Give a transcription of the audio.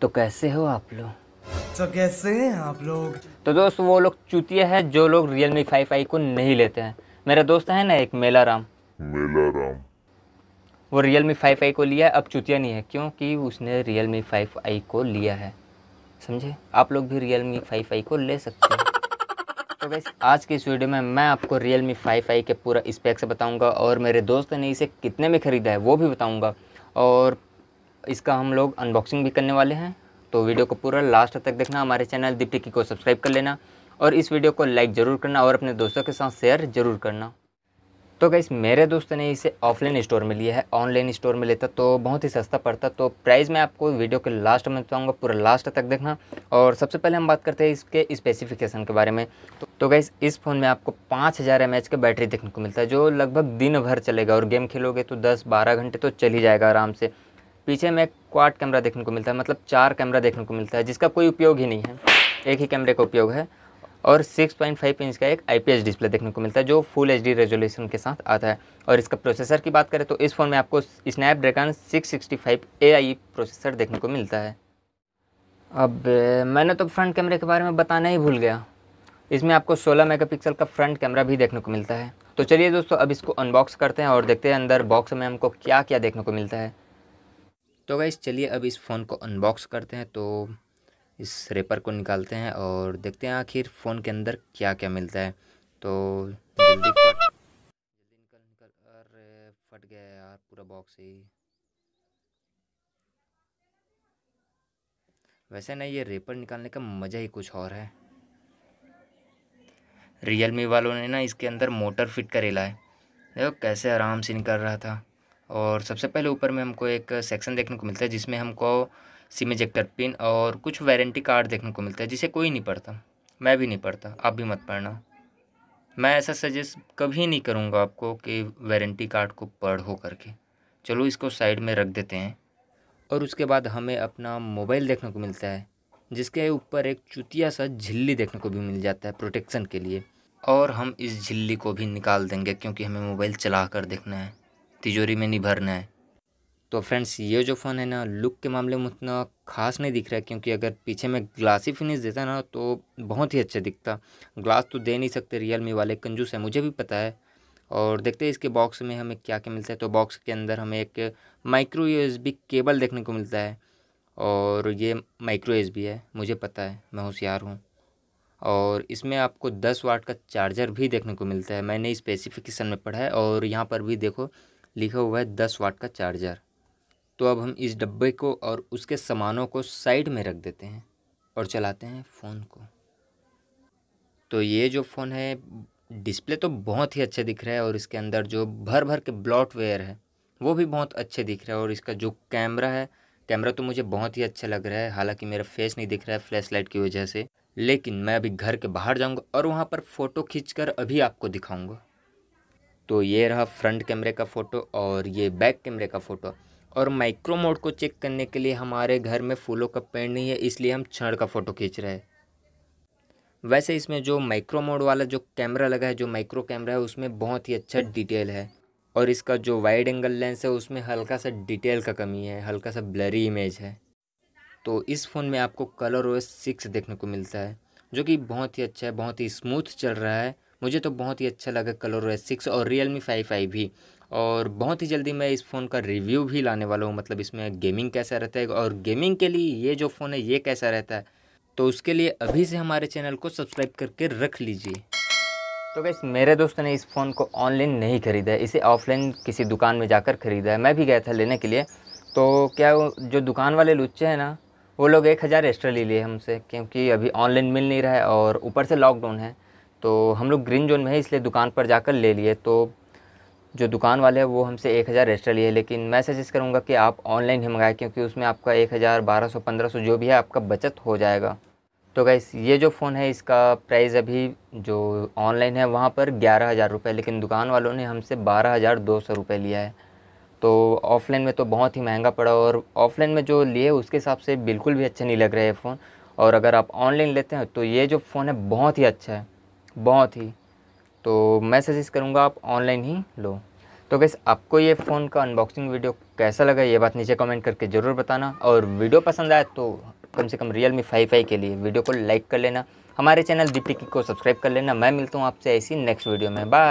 तो कैसे हो आप लोग तो कैसे हैं आप लोग तो दोस्त वो लोग चुतिया है जो लोग रियल मी फाइव आई को नहीं लेते हैं मेरा दोस्त है ना एक मेला राम मेला राम वो रियल मी फाइव आई को लिया है अब चुतिया नहीं है क्योंकि उसने रियल मी फाइव आई को लिया है समझे आप लोग भी रियल मी फाइव आई को ले सकते हैं तो बस आज की इस वीडियो में मैं आपको रियल मी फाइव आई के पूरा स्पेक्स बताऊंगा और मेरे दोस्त ने इसे कितने में ख़रीदा है वो भी बताऊंगा और इसका हम लोग अनबॉक्सिंग भी करने वाले हैं तो वीडियो को पूरा लास्ट तक देखना हमारे चैनल दीप्टिकी को सब्सक्राइब कर लेना और इस वीडियो को लाइक ज़रूर करना और अपने दोस्तों के साथ शेयर ज़रूर करना तो गाइस मेरे दोस्त ने इसे ऑफलाइन स्टोर में लिया है ऑनलाइन स्टोर में लेता तो बहुत ही सस्ता पड़ता तो प्राइस मैं आपको वीडियो के लास्ट में बताऊंगा पूरा लास्ट तक देखना और सबसे पहले हम बात करते हैं इसके स्पेसिफिकेशन के बारे में तो, तो गाइस इस फ़ोन में आपको पाँच हज़ार एम एच का बैटरी देखने को मिलता है जो लगभग दिन भर चलेगा और गेम खेलोगे तो दस बारह घंटे तो चल ही जाएगा आराम से पीछे में क्वाड कैमरा देखने को मिलता है मतलब चार कैमरा देखने को मिलता है जिसका कोई उपयोग ही नहीं है एक ही कैमरे का उपयोग है और 6.5 इंच का एक आई डिस्प्ले देखने को मिलता है जो फुल एच रेजोल्यूशन के साथ आता है और इसका प्रोसेसर की बात करें तो इस फ़ोन में आपको स्नैपड्रैगन सिक्स सिक्सटी प्रोसेसर देखने को मिलता है अब मैंने तो फ्रंट कैमरे के बारे में बताना ही भूल गया इसमें आपको 16 मेगापिक्सल का फ्रंट कैमरा भी देखने को मिलता है तो चलिए दोस्तों अब इसको अनबॉक्स करते हैं और देखते हैं अंदर बॉक्स में हमको क्या क्या देखने को मिलता है तो गाइस चलिए अब इस फ़ोन को अनबॉक्स करते हैं तो इस रेपर को निकालते हैं और देखते हैं आखिर फ़ोन के अंदर क्या क्या मिलता है तो जल्दी फट जल्दी निकल निकल अरे फट गया यार पूरा बॉक्स ही वैसे ना ये रेपर निकालने का मज़ा ही कुछ और है मी वालों ने ना इसके अंदर मोटर फिट करेला है देखो कैसे आराम से निकल रहा था और सबसे पहले ऊपर में हमको एक सेक्शन देखने को मिलता है जिसमें हमको सिम इजेक्टर पिन और कुछ वारंटी कार्ड देखने को मिलता है जिसे कोई नहीं पढ़ता मैं भी नहीं पढ़ता आप भी मत पढ़ना मैं ऐसा सजेस्ट कभी नहीं करूँगा आपको कि वारंटी कार्ड को पढ़ो करके चलो इसको साइड में रख देते हैं और उसके बाद हमें अपना मोबाइल देखने को मिलता है जिसके ऊपर एक चुतिया सा झिल्ली देखने को भी मिल जाता है प्रोटेक्शन के लिए और हम इस झिल्ली को भी निकाल देंगे क्योंकि हमें मोबाइल चला कर देखना है तिजोरी में नहीं भरना है तो फ्रेंड्स ये जो फ़ोन है ना लुक के मामले में उतना खास नहीं दिख रहा है क्योंकि अगर पीछे में ग्लासी फिनिश देता ना तो बहुत ही अच्छा दिखता ग्लास तो दे नहीं सकते मी वाले कंजूस है मुझे भी पता है और देखते हैं इसके बॉक्स में हमें क्या क्या मिलता है तो बॉक्स के अंदर हमें एक माइक्रो यूएसबी केबल देखने को मिलता है और ये माइक्रो यूएसबी है मुझे पता है मैं होशियार हूँ और इसमें आपको दस वाट का चार्जर भी देखने को मिलता है मैंने स्पेसिफिकेशन में पढ़ा है और यहाँ पर भी देखो लिखा हुआ है दस वाट का चार्जर तो अब हम इस डब्बे को और उसके सामानों को साइड में रख देते हैं और चलाते हैं फ़ोन को तो ये जो फ़ोन है डिस्प्ले तो बहुत ही अच्छे दिख रहा है और इसके अंदर जो भर भर के ब्लॉटवेयर है वो भी बहुत अच्छे दिख रहा है और इसका जो कैमरा है कैमरा तो मुझे बहुत ही अच्छा लग रहा है हालांकि मेरा फेस नहीं दिख रहा है फ्लैश लाइट की वजह से लेकिन मैं अभी घर के बाहर जाऊंगा और वहाँ पर फ़ोटो खींच कर अभी आपको दिखाऊंगा तो ये रहा फ्रंट कैमरे का फ़ोटो और ये बैक कैमरे का फ़ोटो और माइक्रो मोड को चेक करने के लिए हमारे घर में फूलों का पेड़ नहीं है इसलिए हम क्षण का फ़ोटो खींच रहे हैं वैसे इसमें जो माइक्रो मोड वाला जो कैमरा लगा है जो माइक्रो कैमरा है उसमें बहुत ही अच्छा डिटेल है और इसका जो वाइड एंगल लेंस है उसमें हल्का सा डिटेल का कमी है हल्का सा ब्लरी इमेज है तो इस फ़ोन में आपको कलर ओ एस सिक्स देखने को मिलता है जो कि बहुत ही अच्छा है बहुत ही स्मूथ चल रहा है मुझे तो बहुत ही अच्छा लगा कलर एस सिक्स और रियल मी फाइव आई भी और बहुत ही जल्दी मैं इस फ़ोन का रिव्यू भी लाने वाला हूँ मतलब इसमें गेमिंग कैसा रहता है और गेमिंग के लिए ये जो फ़ोन है ये कैसा रहता है तो उसके लिए अभी से हमारे चैनल को सब्सक्राइब करके रख लीजिए तो वैसे मेरे दोस्त ने इस फ़ोन को ऑनलाइन नहीं ख़रीदा है इसे ऑफलाइन किसी दुकान में जाकर ख़रीदा है मैं भी गया था लेने के लिए तो क्या जो दुकान वाले लुच्चे हैं ना वो लोग एक हज़ार एक्स्ट्रा ले लिए हमसे क्योंकि अभी ऑनलाइन मिल नहीं रहा है और ऊपर से लॉकडाउन है तो हम लोग ग्रीन जोन में है इसलिए दुकान पर जाकर ले लिए तो जो दुकान वाले हैं वो हमसे एक हज़ार एक्स्ट्रा लिए लेकिन मैं सजेस्ट करूँगा कि आप ऑनलाइन ही मंगाएं क्योंकि उसमें आपका एक हज़ार बारह सौ पंद्रह सौ जो भी है आपका बचत हो जाएगा तो गैस ये जो फ़ोन है इसका प्राइस अभी जो ऑनलाइन है वहाँ पर ग्यारह हज़ार रुपये लेकिन दुकान वालों ने हमसे बारह हज़ार दो सौ रुपये लिया है तो ऑफ़लाइन में तो बहुत ही महंगा पड़ा और ऑफ़लाइन में जो लिए उसके हिसाब से बिल्कुल भी अच्छे नहीं लग रहे हैं फ़ोन और अगर आप ऑनलाइन लेते हैं तो ये जो फ़ोन है बहुत ही अच्छा है बहुत ही तो मैं सजेस्ट करूँगा आप ऑनलाइन ही लो तो गैस आपको ये फ़ोन का अनबॉक्सिंग वीडियो कैसा लगा ये बात नीचे कमेंट करके ज़रूर बताना और वीडियो पसंद आए तो कम से कम रियल मी फाइव फाइव के लिए वीडियो को लाइक कर लेना हमारे चैनल दीप्टिकी को सब्सक्राइब कर लेना मैं मिलता हूँ आपसे ऐसी नेक्स्ट वीडियो में बाय